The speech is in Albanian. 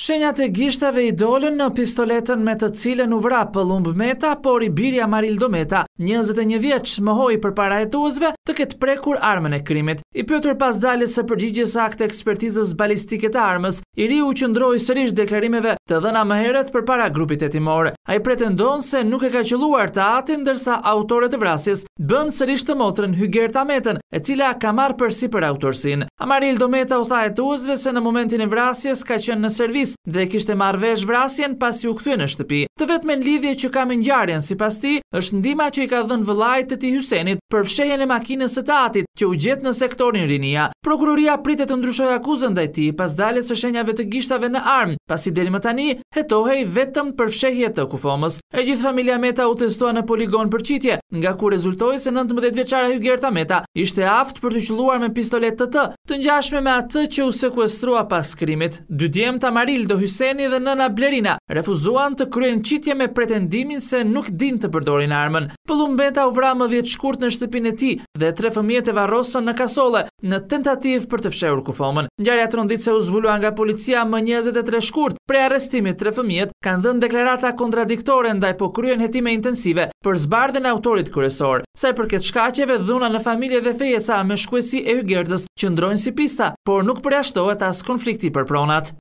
Shenjat e gishtave i dolën në pistoletën me të cilën u vrapë Lumbë Meta, por i birja Marildo Meta, 21 vjeqë më hoj për para e tuzve të ketë prekur armën e krimit. I pëtër pas daljes e përgjigjes akte ekspertizës balistike të armës, i ri u qëndroj sërish deklarimeve të dhëna më heret për para grupit e timor. A i pretendon se nuk e ka qëluar të atin, dërsa autoret e vrasjes bën sërish të motrën Hygert Ametën, e cila ka marë përsi për autorsin. Amaril Dometa u tha e të uzve se në momentin e vrasjes ka qenë në servis dhe kishte marvesh vrasjen pas ju këthy në shtëpi të vetme në lidhje që ka me njarën, si pas ti është ndima që i ka dhënë vëllajt të ti Husenit për fshehen e makinës të atit që u gjetë në sektorin rinia. Prokuroria pritet të ndryshoj akuzën dhe ti pas dalet së shenjave të gishtave në armë, pas i deri më tani, hetohej vetëm për fshehje të kufomës. E gjithë familia Meta u testua në poligon për qitje, nga ku rezultoj se 19 veçara Hygerta Meta ishte aft për të qëlluar me pistolet të të, të njashme me atë që u sekuestrua pas krimit. Dytjem Tamaril do Hyseni dhe nëna Blerina refuzuan të kryen fuqitje me pretendimin se nuk din të përdorin armën. Pëllumbeta u vra më vjetë shkurt në shtëpin e ti dhe tre fëmijet e varosën në kasole në tentativ për të fshehur kufomen. Njarja të rëndit se u zbulua nga policia më 23 shkurt pre arestimit tre fëmijet kanë dhënë deklarata kontradiktore ndaj po kryen jetime intensive për zbardhen autorit kërësor. Sa i përket shkacheve dhuna në familje dhe fejesa me shkuesi e hygerdës që ndrojnë si pista, por nuk përjashtohet as konflikti për pronat.